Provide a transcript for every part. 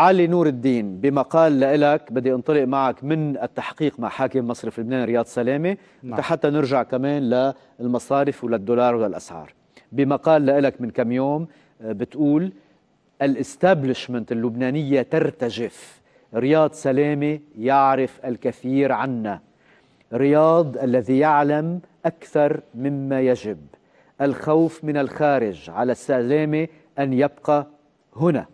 علي نور الدين بمقال لك بدي انطلق معك من التحقيق مع حاكم مصرف لبنان رياض سلامه نعم. حتى نرجع كمان للمصارف وللدولار وللاسعار بمقال لك من كم يوم آه، بتقول الاستابلشمنت اللبنانيه ترتجف رياض سلامه يعرف الكثير عنا رياض الذي يعلم اكثر مما يجب الخوف من الخارج على السلامه ان يبقى هنا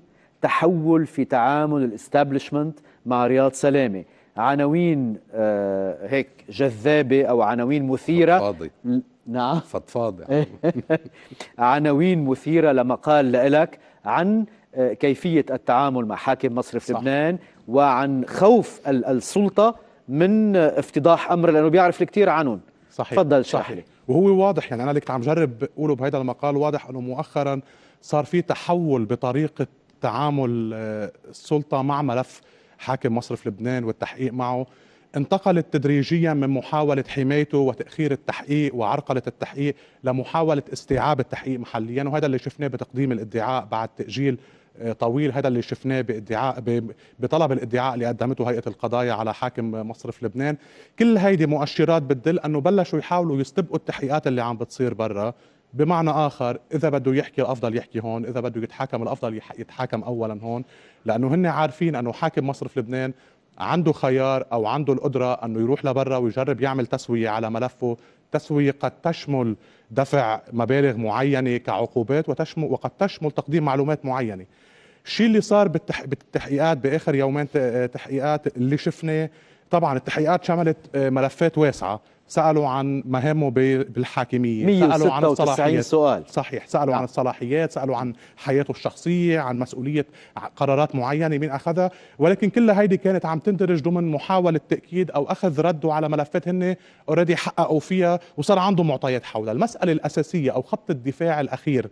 تحول في تعامل الاستابلشمنت مع رياض سلامه عناوين آه، هيك جذابه او عناوين مثيره فضفاضي نعم فضفاضي عناوين مثيره لمقال لإلك عن آه، كيفيه التعامل مع حاكم مصرف صح. لبنان وعن خوف السلطه من افتضاح امر لانه بيعرف الكثير عنهم صحيح تفضل شرح صحيح وهو واضح يعني انا اللي كنت عم جرب اقوله بهذا المقال واضح انه مؤخرا صار في تحول بطريقه تعامل آه، السلطه مع ملف حاكم مصرف لبنان والتحقيق معه انتقلت تدريجيا من محاوله حمايته وتاخير التحقيق وعرقله التحقيق لمحاوله استيعاب التحقيق محليا وهذا اللي شفناه بتقديم الادعاء بعد تاجيل آه، طويل هذا اللي شفناه بادعاء بطلب الادعاء اللي قدمته هيئه القضايا على حاكم مصرف لبنان كل هيدي مؤشرات بتدل انه بلشوا يحاولوا يستبقوا التحقيقات اللي عم بتصير برا بمعنى اخر اذا بده يحكي الافضل يحكي هون اذا بده يتحاكم الافضل يتحاكم اولا هون لانه هن عارفين انه حاكم مصرف لبنان عنده خيار او عنده القدره انه يروح لبرا ويجرب يعمل تسويه على ملفه تسويه قد تشمل دفع مبالغ معينه كعقوبات وتشمل وقد تشمل تقديم معلومات معينه الشيء اللي صار بالتح... بالتحقيقات باخر يومين تحقيقات اللي شفناه طبعا التحقيقات شملت آه، ملفات واسعه سالوا عن مهامه بالحاكميه سالوا عن الصلاحيات سؤال صحيح سالوا نعم. عن الصلاحيات سالوا عن حياته الشخصيه عن مسؤوليه قرارات معينه مين اخذها ولكن كل هيدي كانت عم تندرج ضمن محاوله تاكيد او اخذ رده على ملفات هن اوريدي حققوا فيها وصار عنده معطيات حولها المساله الاساسيه او خط الدفاع الاخير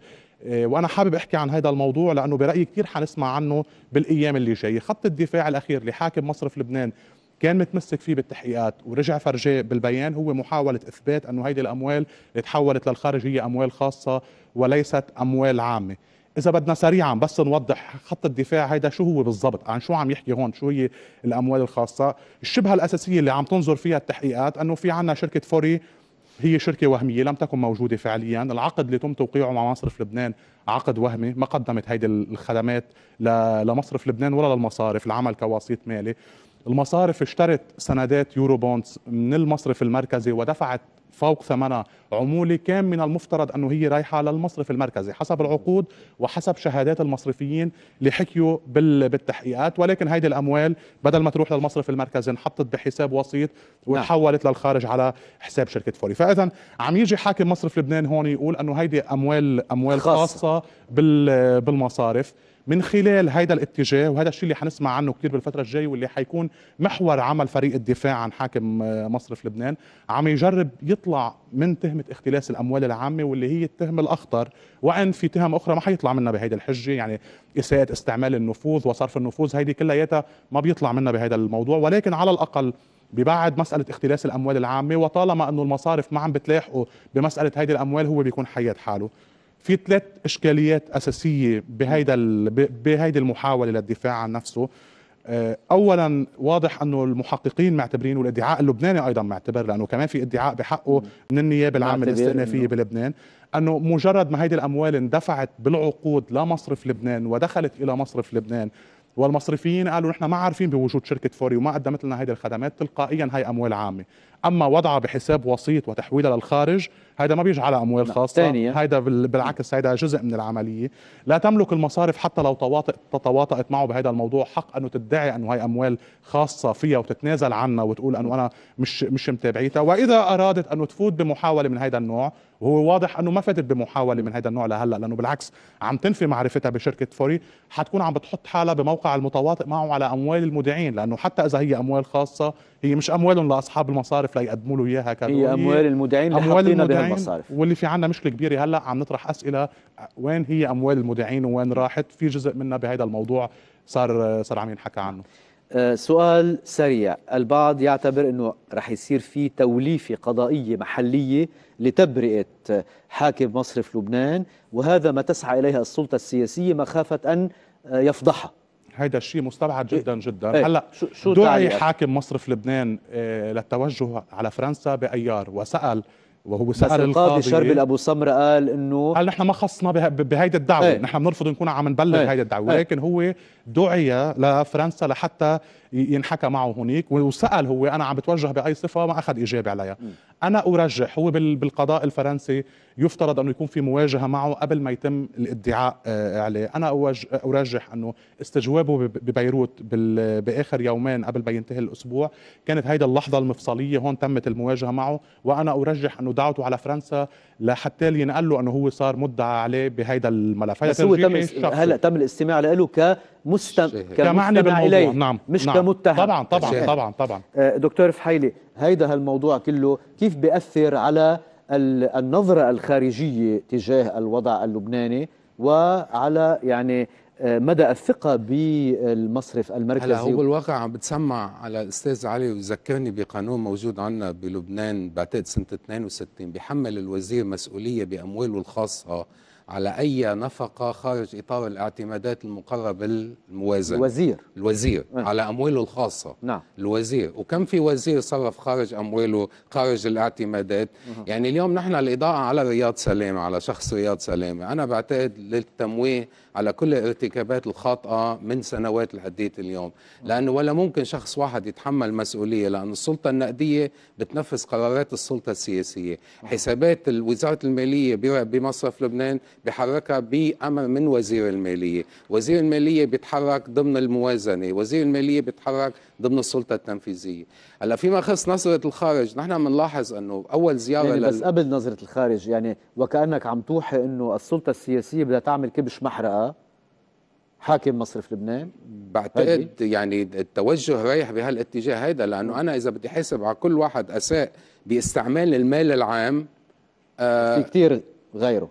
آه، وانا حابب احكي عن هذا الموضوع لانه برايي كثير حنسمع عنه بالايام اللي جايه خط الدفاع الاخير لحاكم مصرف لبنان كان متمسك فيه بالتحقيقات ورجع فرجاه بالبيان هو محاولة إثبات أنه هيدي الأموال اللي تحولت للخارج هي أموال خاصة وليست أموال عامة إذا بدنا سريعا بس نوضح خط الدفاع هيدا شو هو بالضبط عن شو عم يحكي هون شو هي الأموال الخاصة الشبهة الأساسية اللي عم تنظر فيها التحقيقات أنه في عنا شركة فوري هي شركة وهمية لم تكن موجودة فعليا العقد اللي تم توقيعه مع مصرف لبنان عقد وهمي ما قدمت هيدي الخدمات لمصرف لبنان ولا للمصارف العمل كوسيط مالي المصارف اشترت سندات يورو بونز من المصرف المركزي ودفعت فوق ثمنها عمولة كان من المفترض أنه هي رايحة للمصرف المركزي حسب العقود وحسب شهادات المصرفيين اللي حكيوا بالتحقيقات ولكن هيدي الأموال بدل ما تروح للمصرف المركزي انحطت بحساب وسيط نعم. وتحولت للخارج على حساب شركة فوري فإذا عم يجي حاكم مصرف لبنان هون يقول أنه هيدي أموال أموال خاصة, خاصة بالمصارف من خلال هذا الاتجاه وهذا الشيء اللي حنسمع عنه كثير بالفتره الجايه واللي حيكون محور عمل فريق الدفاع عن حاكم آه، مصرف لبنان عم يجرب يطلع من تهمه اختلاس الاموال العامه واللي هي التهم الاخطر وان في تهم اخرى ما حيطلع منها بهيدي الحجه يعني اساءه استعمال النفوذ وصرف النفوذ هيدي كلياتها ما بيطلع منها بهذا الموضوع ولكن على الاقل ببعد مسألة اختلاس الأموال العامة وطالما أنه المصارف ما عم بتلاحقه بمسألة هيدي الأموال هو بيكون حياد حاله في ثلاث اشكاليات اساسيه بهيدا بهيدي المحاوله للدفاع عن نفسه آه، اولا واضح انه المحققين معتبرين والادعاء اللبناني ايضا معتبر لانه كمان في ادعاء بحقه من النيابه العامه الاستئنافيه بلبنان انه مجرد ما هيدي الاموال اندفعت بالعقود لمصرف لبنان ودخلت الى مصرف لبنان والمصرفيين قالوا نحن ما عارفين بوجود شركه فوري وما قدمت لنا هيدي الخدمات تلقائيا هي اموال عامه اما وضعها بحساب وسيط وتحويلها للخارج هذا ما بيجي على اموال لا. نعم، خاصه تانية. هيدا بالعكس هيدا جزء من العمليه لا تملك المصارف حتى لو تواطئت معه بهذا الموضوع حق انه تدعي انه هي اموال خاصه فيها وتتنازل عنها وتقول انه انا مش مش متابعيتها واذا ارادت انه تفوت بمحاوله من هذا النوع وهو واضح انه ما فاتت بمحاوله من هذا النوع لهلا لانه بالعكس عم تنفي معرفتها بشركه فوري حتكون عم بتحط حالها بموقع المتواطئ معه على اموال المودعين لانه حتى اذا هي اموال خاصه هي مش اموالهم لاصحاب المصارف ليقدموا له اياها هي اموال المودعين اموال المودعين المصارف واللي في عندنا مشكله كبيره هلا عم نطرح اسئله وين هي اموال المودعين ووين راحت في جزء منا بهذا الموضوع صار صار عم ينحكى عنه أه، سؤال سريع البعض يعتبر أنه رح يصير في توليفة قضائية محلية لتبرئة حاكم مصرف لبنان وهذا ما تسعى إليها السلطة السياسية مخافة أن أه، يفضحها هيدا الشيء مستبعد إيه. جدا جدا ايه هلا شو دعي حاكم مصرف لبنان أه، للتوجه على فرنسا بايار وسال وهو سأل القاضي شرب إيه؟ ابو سمر قال انه قال نحن ما خصنا بهيدي الدعوه ايه؟ نحن بنرفض نكون عم نبلغ ايه؟ هيدي الدعوه ولكن ايه؟ هو دعي لفرنسا لحتى ينحكى معه هناك وسال هو انا عم بتوجه باي صفه ما اخذ اجابه عليها انا ارجح هو بالقضاء الفرنسي يفترض انه يكون في مواجهه معه قبل ما يتم الادعاء آه، عليه انا ارجح انه استجوابه ببيروت باخر يومين قبل ما ينتهي الاسبوع كانت هيدا اللحظه المفصليه هون تمت المواجهه معه وانا ارجح انه دعوته على فرنسا لحتى ينقل له انه هو صار مدعى عليه بهيدا الملف هو تم هلا تم الاستماع له ك مستم كمعني بالموضوع نعم مش نعم. كمتهم طبعا طبعا طبعا طبعا آه، دكتور فحيلي هيدا هالموضوع كله كيف بيأثر على النظرة الخارجية تجاه الوضع اللبناني وعلى يعني آه، مدى الثقة بالمصرف المركزي هلا هو بالواقع عم بتسمع على الأستاذ علي وذكرني بقانون موجود عندنا بلبنان بعتقد سنة 62 بحمل الوزير مسؤولية بأمواله الخاصة على أي نفقة خارج إطار الاعتمادات المقرره بالموازنه الوزير الوزير م. نعم. على أمواله الخاصة نعم الوزير وكم في وزير صرف خارج أمواله خارج الاعتمادات مه. يعني اليوم نحن الإضاءة على رياض سلامة على شخص رياض سلامة أنا بعتقد للتمويه على كل الارتكابات الخاطئة من سنوات لحديت اليوم لأنه ولا ممكن شخص واحد يتحمل مسؤولية لأن السلطة النقدية بتنفذ قرارات السلطة السياسية حسابات وزارة المالية بمصرف لبنان بحركها بأمر من وزير المالية وزير المالية بيتحرك ضمن الموازنة وزير المالية بيتحرك ضمن السلطة التنفيذية هلا فيما خص نظرة الخارج نحن بنلاحظ أنه أول زيارة يعني بس لل... قبل نظرة الخارج يعني وكأنك عم توحي أنه السلطة السياسية بدها تعمل كبش محرقة حاكم مصرف لبنان بعتقد هاي. طيب. يعني التوجه رايح بهالاتجاه هيدا لانه انا اذا بدي حاسب على كل واحد اساء باستعمال المال العام آه في كثير غيره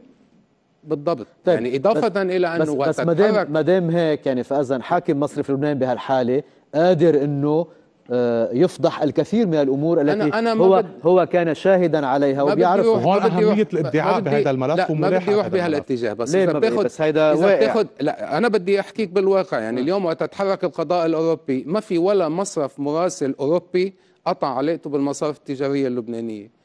بالضبط طيب. يعني اضافه بس الى انه بس, بس مدام مدام هيك يعني فاذا حاكم مصرف لبنان بهالحاله قادر انه آه، يفضح الكثير من الامور التي أنا أنا هو بد... هو كان شاهدا عليها وبيعرف هون اهميه الادعاء بهذا الملف لا ما بدي اروح بهالاتجاه بس ليه اذا بتاخذ بس هيدا اذا بتاخذ لا انا بدي احكيك بالواقع يعني م. آه. اليوم وقت تتحرك القضاء الاوروبي ما في ولا مصرف مراسل اوروبي قطع علاقته بالمصارف التجاريه اللبنانيه